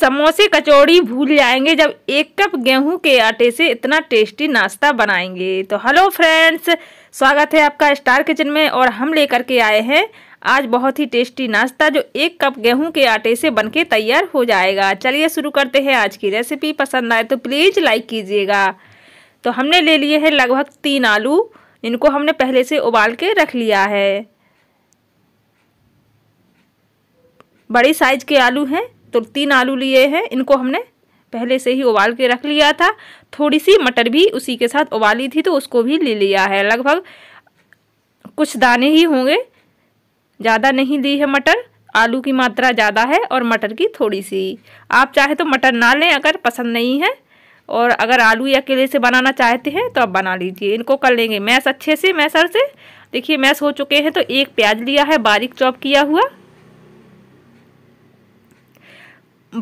समोसे कचौड़ी भूल जाएंगे जब एक कप गेहूं के आटे से इतना टेस्टी नाश्ता बनाएंगे तो हेलो फ्रेंड्स स्वागत है आपका स्टार किचन में और हम लेकर के आए हैं आज बहुत ही टेस्टी नाश्ता जो एक कप गेहूं के आटे से बनके तैयार हो जाएगा चलिए शुरू करते हैं आज की रेसिपी पसंद आए तो प्लीज़ लाइक कीजिएगा तो हमने ले लिए हैं लगभग तीन आलू इनको हमने पहले से उबाल के रख लिया है बड़ी साइज के आलू हैं तो तीन आलू लिए हैं इनको हमने पहले से ही उबाल के रख लिया था थोड़ी सी मटर भी उसी के साथ उबाली थी तो उसको भी ले लिया है लगभग कुछ दाने ही होंगे ज़्यादा नहीं ली है मटर आलू की मात्रा ज़्यादा है और मटर की थोड़ी सी आप चाहे तो मटर ना लें अगर पसंद नहीं है और अगर आलू या केले से बनाना चाहते हैं तो आप बना लीजिए इनको कर लेंगे मैस अच्छे से मैसर से देखिए मैस हो चुके हैं तो एक प्याज लिया है बारीक चॉप किया हुआ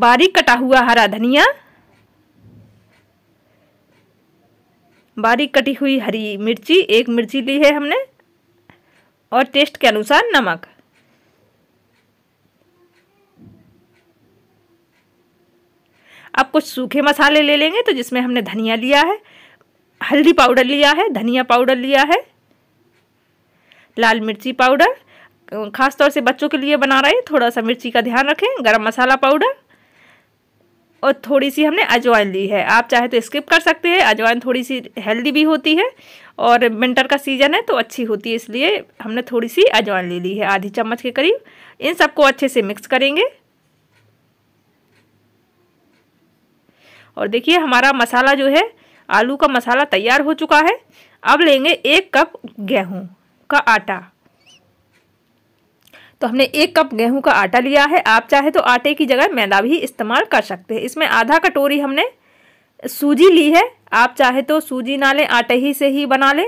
बारीक कटा हुआ हरा धनिया बारीक कटी हुई हरी मिर्ची एक मिर्ची ली है हमने और टेस्ट के अनुसार नमक अब कुछ सूखे मसाले ले लेंगे तो जिसमें हमने धनिया लिया है हल्दी पाउडर लिया है धनिया पाउडर लिया है लाल मिर्ची पाउडर खास तौर से बच्चों के लिए बना रहे हैं थोड़ा सा मिर्ची का ध्यान रखें गरम मसाला पाउडर और थोड़ी सी हमने अजवाइन ली है आप चाहे तो स्किप कर सकते हैं अजवाइन थोड़ी सी हेल्दी भी होती है और विंटर का सीज़न है तो अच्छी होती है इसलिए हमने थोड़ी सी अजवाइन ले ली है आधी चम्मच के करीब इन सबको अच्छे से मिक्स करेंगे और देखिए हमारा मसाला जो है आलू का मसाला तैयार हो चुका है अब लेंगे एक कप गेहूँ का आटा तो हमने एक कप गेहूं का आटा लिया है आप चाहे तो आटे की जगह मैदा भी इस्तेमाल कर सकते हैं इसमें आधा कटोरी हमने सूजी ली है आप चाहे तो सूजी ना लें आटे ही से ही बना लें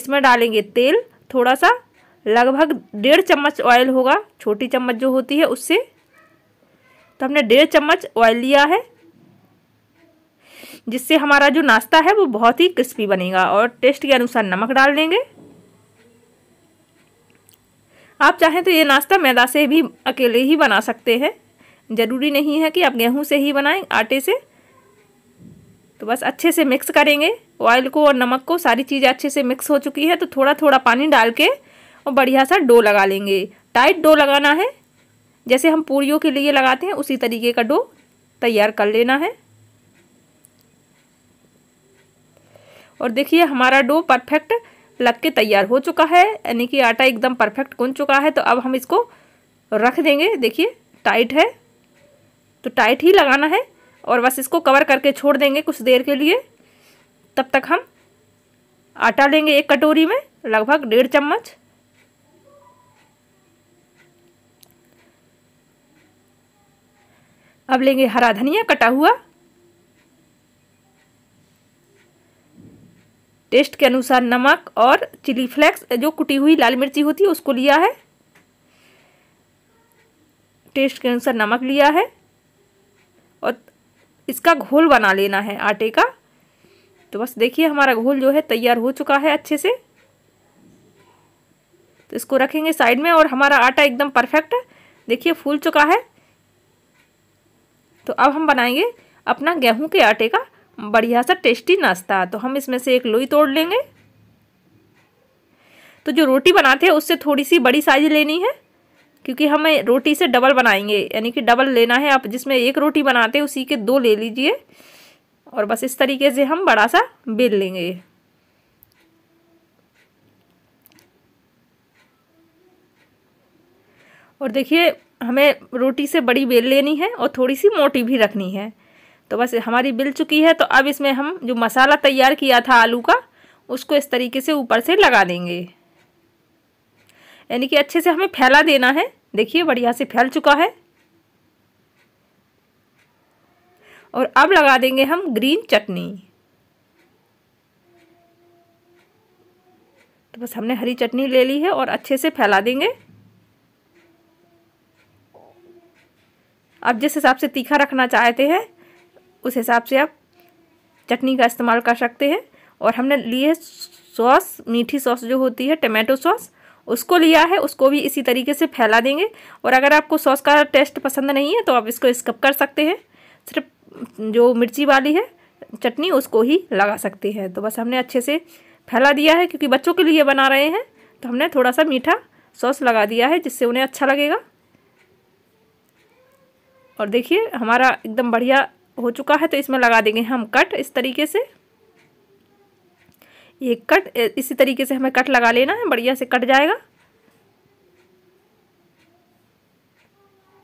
इसमें डालेंगे तेल थोड़ा सा लगभग डेढ़ चम्मच ऑयल होगा छोटी चम्मच जो होती है उससे तो हमने डेढ़ चम्मच ऑयल लिया है जिससे हमारा जो नाश्ता है वो बहुत ही क्रिस्पी बनेगा और टेस्ट के अनुसार नमक डाल देंगे आप चाहें तो ये नाश्ता मैदा से भी अकेले ही बना सकते हैं ज़रूरी नहीं है कि आप गेहूँ से ही बनाएं आटे से तो बस अच्छे से मिक्स करेंगे ऑयल को और नमक को सारी चीज़ें अच्छे से मिक्स हो चुकी है तो थोड़ा थोड़ा पानी डाल के और बढ़िया सा डो लगा लेंगे टाइट डो लगाना है जैसे हम पूरी के लिए लगाते हैं उसी तरीके का डो तैयार कर लेना है और देखिए हमारा डो परफेक्ट लग के तैयार हो चुका है यानी कि आटा एकदम परफेक्ट गुन चुका है तो अब हम इसको रख देंगे देखिए टाइट है तो टाइट ही लगाना है और बस इसको कवर करके छोड़ देंगे कुछ देर के लिए तब तक हम आटा लेंगे एक कटोरी में लगभग डेढ़ चम्मच अब लेंगे हरा धनिया कटा हुआ टेस्ट के अनुसार नमक और चिली फ्लेक्स जो कुटी हुई लाल मिर्ची होती है उसको लिया है टेस्ट के अनुसार नमक लिया है और इसका घोल बना लेना है आटे का तो बस देखिए हमारा घोल जो है तैयार हो चुका है अच्छे से तो इसको रखेंगे साइड में और हमारा आटा एकदम परफेक्ट देखिए फूल चुका है तो अब हम बनाएंगे अपना गेहूं के आटे का बढ़िया सा टेस्टी नाश्ता तो हम इसमें से एक लोई तोड़ लेंगे तो जो रोटी बनाते हैं उससे थोड़ी सी बड़ी साइज लेनी है क्योंकि हमें रोटी से डबल बनाएंगे यानी कि डबल लेना है आप जिसमें एक रोटी बनाते हैं उसी के दो ले लीजिए और बस इस तरीके से हम बड़ा सा बेल लेंगे और देखिए हमें रोटी से बड़ी बेल लेनी है और थोड़ी सी मोटी भी रखनी है तो बस हमारी बिल चुकी है तो अब इसमें हम जो मसाला तैयार किया था आलू का उसको इस तरीके से ऊपर से लगा देंगे यानी कि अच्छे से हमें फैला देना है देखिए बढ़िया से फैल चुका है और अब लगा देंगे हम ग्रीन चटनी तो बस हमने हरी चटनी ले ली है और अच्छे से फैला देंगे आप जिस हिसाब से तीखा रखना चाहते हैं उस हिसाब से आप चटनी का इस्तेमाल कर सकते हैं और हमने लिए सॉस मीठी सॉस जो होती है टमेटो सॉस उसको लिया है उसको भी इसी तरीके से फैला देंगे और अगर आपको सॉस का टेस्ट पसंद नहीं है तो आप इसको स्कप कर सकते हैं सिर्फ जो मिर्ची वाली है चटनी उसको ही लगा सकते हैं तो बस हमने अच्छे से फैला दिया है क्योंकि बच्चों के लिए बना रहे हैं तो हमने थोड़ा सा मीठा सॉस लगा दिया है जिससे उन्हें अच्छा लगेगा और देखिए हमारा एकदम बढ़िया हो चुका है तो इसमें लगा देंगे हम कट इस तरीके से ये कट इसी तरीके से हमें कट लगा लेना है बढ़िया से कट जाएगा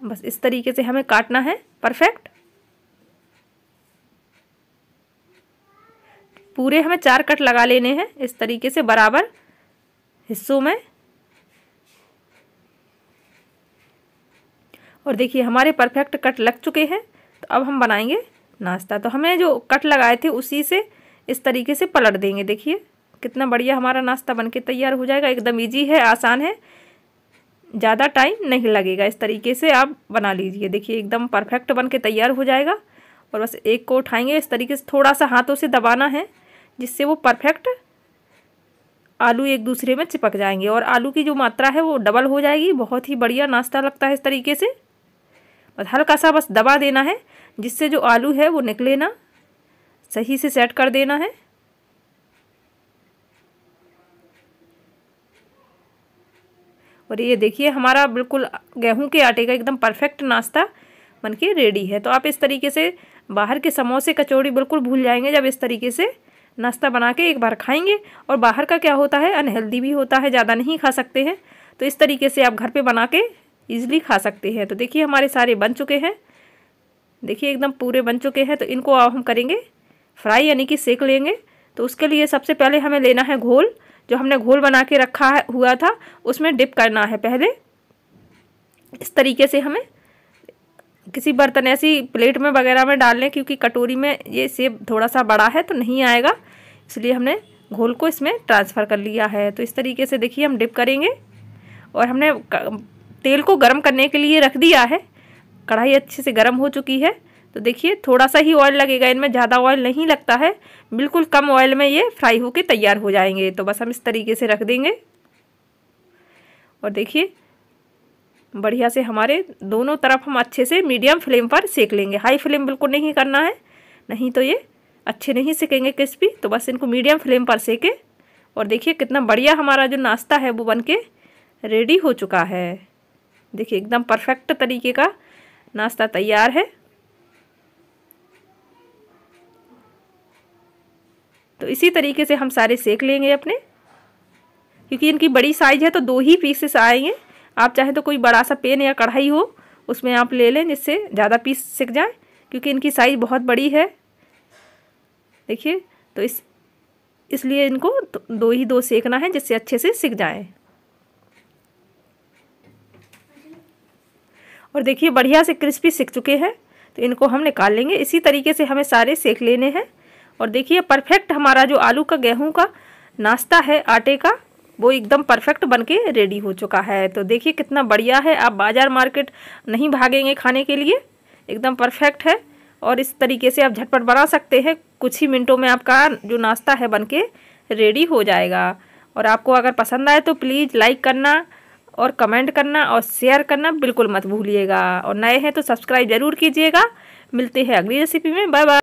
बस इस तरीके से हमें काटना है परफेक्ट पूरे हमें चार कट लगा लेने हैं इस तरीके से बराबर हिस्सों में और देखिए हमारे परफेक्ट कट लग चुके हैं तो अब हम बनाएंगे नाश्ता तो हमें जो कट लगाए थे उसी से इस तरीके से पलट देंगे देखिए कितना बढ़िया हमारा नाश्ता बनके तैयार हो जाएगा एकदम ईजी है आसान है ज़्यादा टाइम नहीं लगेगा इस तरीके से आप बना लीजिए देखिए एकदम परफेक्ट बन के तैयार हो जाएगा और बस एक को उठाएँगे इस तरीके से थोड़ा सा हाथों से दबाना है जिससे वो परफेक्ट आलू एक दूसरे में चिपक जाएंगे और आलू की जो मात्रा है वो डबल हो जाएगी बहुत ही बढ़िया नाश्ता लगता है इस तरीके से बस हल्का सा बस दबा देना है जिससे जो आलू है वो निकले ना सही से सेट कर देना है और ये देखिए हमारा बिल्कुल गेहूं के आटे का एकदम परफेक्ट नाश्ता बन के रेडी है तो आप इस तरीके से बाहर के समोसे कचौड़ी बिल्कुल भूल जाएंगे जब इस तरीके से नाश्ता बना के एक बार खाएंगे और बाहर का क्या होता है अनहेल्दी भी होता है ज़्यादा नहीं खा सकते हैं तो इस तरीके से आप घर पे बना के ईजिली खा सकते हैं तो देखिए हमारे सारे बन चुके हैं देखिए एकदम पूरे बन चुके हैं तो इनको अब हम करेंगे फ्राई यानी कि सेक लेंगे तो उसके लिए सबसे पहले हमें लेना है घोल जो हमने घोल बना के रखा है हुआ था उसमें डिप करना है पहले इस तरीके से हमें किसी बर्तन ऐसी प्लेट में वगैरह में डाल लें क्योंकि कटोरी में ये सेब थोड़ा सा बड़ा है तो नहीं आएगा इसलिए हमने घोल को इसमें ट्रांसफ़र कर लिया है तो इस तरीके से देखिए हम डिप करेंगे और हमने तेल को गर्म करने के लिए रख दिया है कढ़ाई अच्छे से गर्म हो चुकी है तो देखिए थोड़ा सा ही ऑयल लगेगा इनमें ज़्यादा ऑयल नहीं लगता है बिल्कुल कम ऑयल में ये फ्राई होके तैयार हो जाएंगे तो बस हम इस तरीके से रख देंगे और देखिए बढ़िया से हमारे दोनों तरफ हम अच्छे से मीडियम फ्लेम पर सेक लेंगे हाई फ्लेम बिल्कुल नहीं करना है नहीं तो ये अच्छे नहीं सेकेंगे क्रिस्पी तो बस इनको मीडियम फ्लेम पर सेकें और देखिए कितना बढ़िया हमारा जो नाश्ता है वो बन के रेडी हो चुका है देखिए एकदम परफेक्ट तरीके का नाश्ता तैयार है तो इसी तरीके से हम सारे सेक लेंगे अपने क्योंकि इनकी बड़ी साइज है तो दो ही पीसेस आएंगे आप चाहे तो कोई बड़ा सा पेन या कढ़ाई हो उसमें आप ले लें जिससे ज़्यादा पीस सिक जाए क्योंकि इनकी साइज़ बहुत बड़ी है देखिए तो इस इसलिए इनको दो ही दो सेकना है जिससे अच्छे से सिक जाए और देखिए बढ़िया से क्रिस्पी सीख चुके हैं तो इनको हम निकाल लेंगे इसी तरीके से हमें सारे सेक लेने हैं और देखिए परफेक्ट हमारा जो आलू का गेहूं का नाश्ता है आटे का वो एकदम परफेक्ट बन के रेडी हो चुका है तो देखिए कितना बढ़िया है आप बाज़ार मार्केट नहीं भागेंगे खाने के लिए एकदम परफेक्ट है और इस तरीके से आप झटपट बना सकते हैं कुछ ही मिनटों में आपका जो नाश्ता है बन के रेडी हो जाएगा और आपको अगर पसंद आए तो प्लीज़ लाइक करना और कमेंट करना और शेयर करना बिल्कुल मत भूलिएगा और नए हैं तो सब्सक्राइब जरूर कीजिएगा मिलते हैं अगली रेसिपी में बाय बाय